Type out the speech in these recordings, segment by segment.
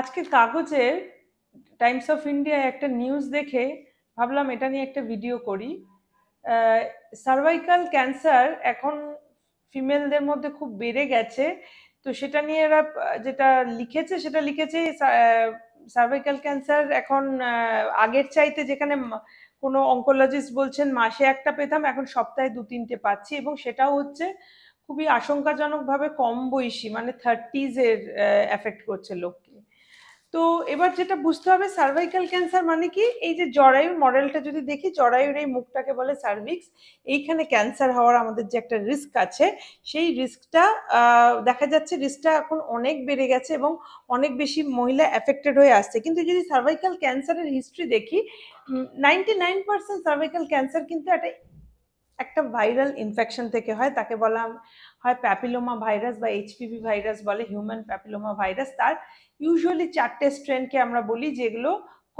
আজকে কাগজে Times of ইন্ডিয়ায় একটা নিউজ দেখে ভাবলাম এটা নিয়ে একটা ভিডিও করি সার্ভাইকাল ক্যান্সার এখন ফিমেলদের মধ্যে খুব বেড়ে গেছে তো সেটা নিয়ে এরা যেটা লিখেছে সেটা লিখেছে সার্ভাইকাল ক্যান্সার এখন আগের চাইতে যেখানে কোনো অঙ্কোলজিস্ট বলছেন মাসে একটা পেতাম এখন সপ্তাহে দু তিনটে পাচ্ছি এবং সেটাও হচ্ছে খুবই আশঙ্কাজনকভাবে কম বয়সী মানে থার্টিজের এফেক্ট করছে লোককে তো এবার যেটা বুঝতে হবে সার্ভাইকাল ক্যান্সার মানে কি এই যে জরায়ুর মডেলটা যদি দেখি জরায়ুর এই মুখটাকে বলে সার্ভিক্স এইখানে ক্যান্সার হওয়ার আমাদের যে একটা রিস্ক আছে সেই রিস্কটা দেখা যাচ্ছে রিস্কটা এখন অনেক বেড়ে গেছে এবং অনেক বেশি মহিলা অ্যাফেক্টেড হয়ে আসছে কিন্তু যদি সার্ভাইকাল ক্যান্সারের হিস্ট্রি দেখি ninety nine percent cervical cancer কিন্তু একটা একটা ভাইরাল ইনফেকশন থেকে হয় তাকে বলা হয় প্যাপিলোমা ভাইরাস বা এইচপিভি ভাইরাস বলে হিউম্যান প্যাপিলোমা ভাইরাস তার ইউজুয়ালি চারটে স্ট্রেনকে আমরা বলি যেগুলো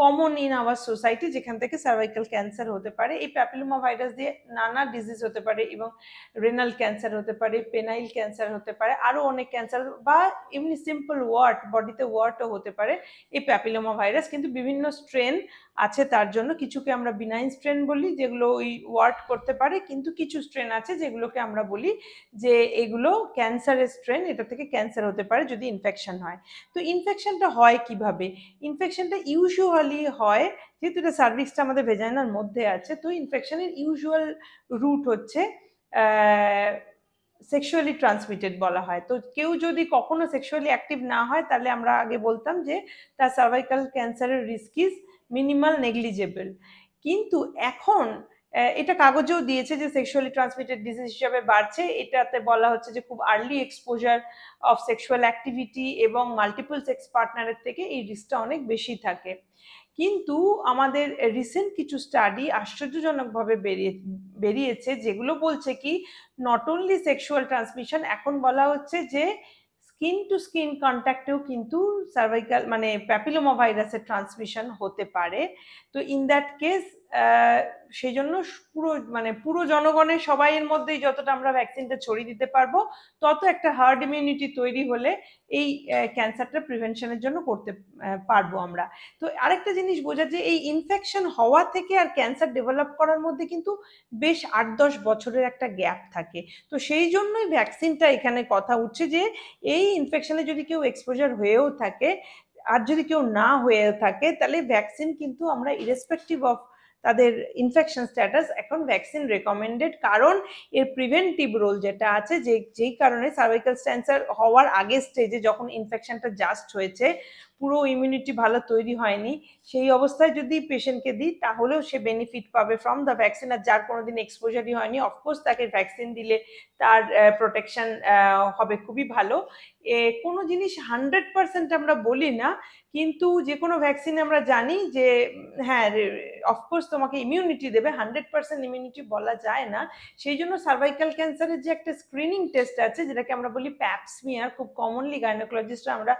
কমন ইন আওয়ার সোসাইটি যেখান থেকে সার্ভাইকাল ক্যান্সার হতে পারে এই প্যাপিলোমা ভাইরাস দিয়ে নানা ডিজিজ হতে পারে এবং রেনাল ক্যান্সার হতে পারে পেনাইল ক্যান্সার হতে পারে আরও অনেক ক্যান্সার বা এমনি সিম্পল ওয়ার্ট বডিতে ওয়ার্টও হতে পারে এই প্যাপিলোমা ভাইরাস কিন্তু বিভিন্ন স্ট্রেন আছে তার জন্য কিছুকে আমরা বিনাইন স্ট্রেন বলি যেগুলো ওই ওয়ার্ট করতে পারে কিন্তু কিছু স্ট্রেন আছে যেগুলোকে আমরা বলি যে এগুলো ক্যান্সারের স্ট্রেন এটা থেকে ক্যান্সার হতে পারে যদি ইনফেকশন হয় তো ইনফেকশনটা হয় কিভাবে ইনফেকশনটা ইউজু হয় ইউজুয়ালি হয় যেহেতু এটা সার্ভিক্সটা আমাদের ভেজাইনার মধ্যে আছে তো ইনফেকশনের ইউজুয়াল রুট হচ্ছে সেক্সুয়ালি ট্রান্সমিটেড বলা হয় তো কেউ যদি কখনো সেক্সুয়ালি অ্যাক্টিভ না হয় তাহলে আমরা আগে বলতাম যে তার সার্ভাইকাল ক্যান্সারের রিস্ক ইজ মিনিমাল নেগলিজেবল কিন্তু এখন এটা কাগজেও দিয়েছে যে সেক্সুয়ালি ট্রান্সমিটেড ডিজিজ হিসাবে বাড়ছে এটাতে বলা হচ্ছে যে খুব early exposure of sexual activity এবং মাল্টিপল সেক্স পার্টনারের থেকে এই রিস্কটা অনেক বেশি থাকে কিন্তু আমাদের রিসেন্ট কিছু স্টাডি আশ্চর্যজনকভাবে বেরিয়ে বেরিয়েছে যেগুলো বলছে কি নট অনলি সেক্সুয়াল ট্রান্সমিশন এখন বলা হচ্ছে যে স্কিন টু স্কিন কন্ট্যাক্টেও কিন্তু সার্ভাইকাল মানে প্যাপিলোমা ভাইরাসের ট্রান্সমিশন হতে পারে তো ইন দ্যাট কেস সেই জন্য পুরো মানে পুরো জনগণের সবাইয়ের মধ্যেই যতটা আমরা ভ্যাকসিনটা ছড়িয়ে দিতে পারবো তত একটা হার্ড ইমিউনিটি তৈরি হলে এই ক্যান্সারটা প্রিভেনশনের জন্য করতে পারবো আমরা তো আরেকটা জিনিস বোঝা যে এই ইনফেকশন হওয়া থেকে আর ক্যান্সার ডেভেলপ করার মধ্যে কিন্তু বেশ আট দশ বছরের একটা গ্যাপ থাকে তো সেই জন্যই ভ্যাকসিনটা এখানে কথা উঠছে যে এই ইনফেকশনে যদি কেউ এক্সপোজার হয়েও থাকে আর যদি কেউ না হয়ে থাকে তাহলে ভ্যাকসিন কিন্তু আমরা ইরেসপেক্টিভ অফ তাদের ইনফেকশন স্ট্যাটাস এখন ভ্যাকসিন রেকমেন্ডেড কারণ এর প্রিভেন্টিভ রোল যেটা আছে যে যেই কারণে সার্ভাইকাল স্ট্যান্সার হওয়ার আগে স্টেজে যখন ইনফেকশনটা জাস্ট হয়েছে পুরো ইমিউনিটি ভালো তৈরি হয়নি সেই অবস্থায় যদি পেশেন্টকে দিই তাহলেও সে বেনিফিট পাবে ফ্রম দ্য ভ্যাকসিন আর যার কোনোদিন এক্সপোজারই হয়নি অফকোর্স তাকে ভ্যাকসিন দিলে তার প্রোটেকশন হবে খুবই ভালো এ কোনো জিনিস হান্ড্রেড পারসেন্ট আমরা বলি না কিন্তু যে কোনো ভ্যাকসিন আমরা জানি যে হ্যাঁ অফকোর্স তোমাকে ইমিউনিটি দেবে হান্ড্রেড পারসেন্ট ইমিউনিটি বলা যায় না সেই জন্য সার্ভাইকাল ক্যান্সারের যে একটা স্ক্রিনিং টেস্ট আছে যেটাকে আমরা বলি প্যাপসমিয়ার খুব কমনলি গাইনোকোলজিস্টরা আমরা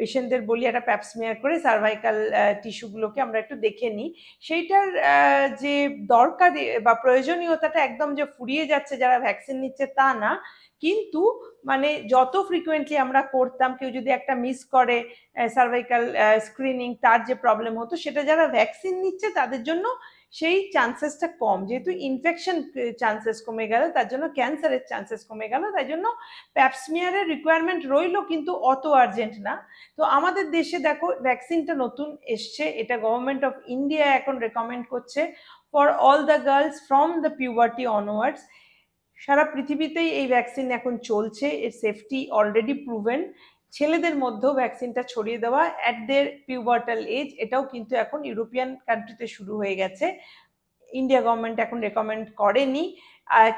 পেশেন্টদের বলি একটা প্যাপসমেয়ার করে সার্ভাইকাল টিস্যুগুলোকে আমরা একটু দেখে নিই সেইটার যে দরকার বা প্রয়োজনীয়তাটা একদম যে ফুরিয়ে যাচ্ছে যারা ভ্যাকসিন নিচ্ছে তা না কিন্তু মানে যত ফ্রিকুয়েন্টলি আমরা করতাম কেউ যদি একটা মিস করে সার্ভাইকাল স্ক্রিনিং তার যে প্রবলেম হতো সেটা যারা ভ্যাকসিন নিচ্ছে তাদের জন্য সেই চান্সেসটা কম যেহেতু ইনফেকশন চান্সেস কমে গেল তার জন্য ক্যান্সারের চান্সেস কমে গেল তাই জন্য প্যাপসমিয়ারের রিকোয়ারমেন্ট রইল কিন্তু অত আর্জেন্ট না তো আমাদের দেশে দেখো ভ্যাকসিনটা নতুন এসছে এটা গভর্নমেন্ট অফ ইন্ডিয়া এখন রেকমেন্ড করছে for all the girls from the puberty onwards সারা পৃথিবীতেই এই ভ্যাকসিন এখন চলছে এর সেফটি অলরেডি প্রুভেন ছেলেদের মধ্যেও ভ্যাকসিনটা ছড়িয়ে দেওয়া অ্যাট দের পিউবার্টাল এজ এটাও কিন্তু এখন ইউরোপিয়ান কান্ট্রিতে শুরু হয়ে গেছে ইন্ডিয়া গভর্নমেন্ট এখন রেকমেন্ড করেনি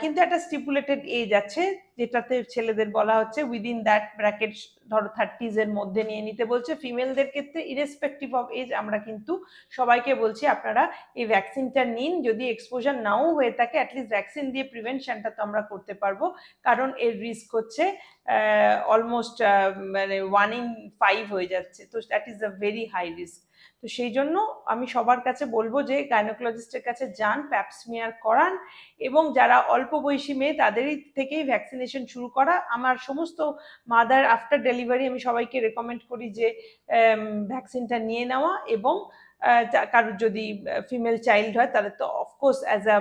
কিন্তু একটা স্টিপুলেটেড এজ আছে যেটাতে ছেলেদের বলা হচ্ছে উইদিন দ্যাট ব্র্যাকেট ধরো থার্টিজ এর মধ্যে নিয়ে নিতে বলছে ফিমেলদের ক্ষেত্রে ইরেসপেক্টিভ অফ এজ আমরা কিন্তু সবাইকে বলছি আপনারা এই ভ্যাকসিনটা নিন যদি এক্সপোজার নাও হয়ে থাকে অ্যাটলিস্ট ভ্যাকসিন দিয়ে প্রিভেনশনটা তো আমরা করতে পারবো কারণ এর রিস্ক হচ্ছে অলমোস্ট মানে ওয়ান ইন ফাইভ হয়ে যাচ্ছে তো that is a very high risk তো সেই জন্য আমি সবার কাছে বলবো যে গাইনোকোলজিস্টের কাছে যান প্যাপসমিয়ার করান এবং যারা অল্প বয়সী মেয়ে তাদেরই থেকেই ভ্যাকসিন ভ্যাকসিনেশন শুরু করা আমার সমস্ত মাদার আফটার ডেলিভারি আমি সবাইকে রেকমেন্ড করি যে ভ্যাকসিনটা নিয়ে নেওয়া এবং কারোর যদি ফিমেল চাইল্ড হয় তাহলে তো অফকোর্স অ্যাজ আ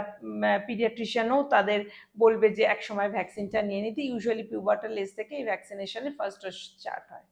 পিডিয়াট্রিশিয়ানও তাদের বলবে যে এক সময় ভ্যাকসিনটা নিয়ে নিতে ইউজুয়ালি পিউবার্টার লেস থেকে এই ভ্যাকসিনেশনে ফার্স্ট স্টার্ট হয়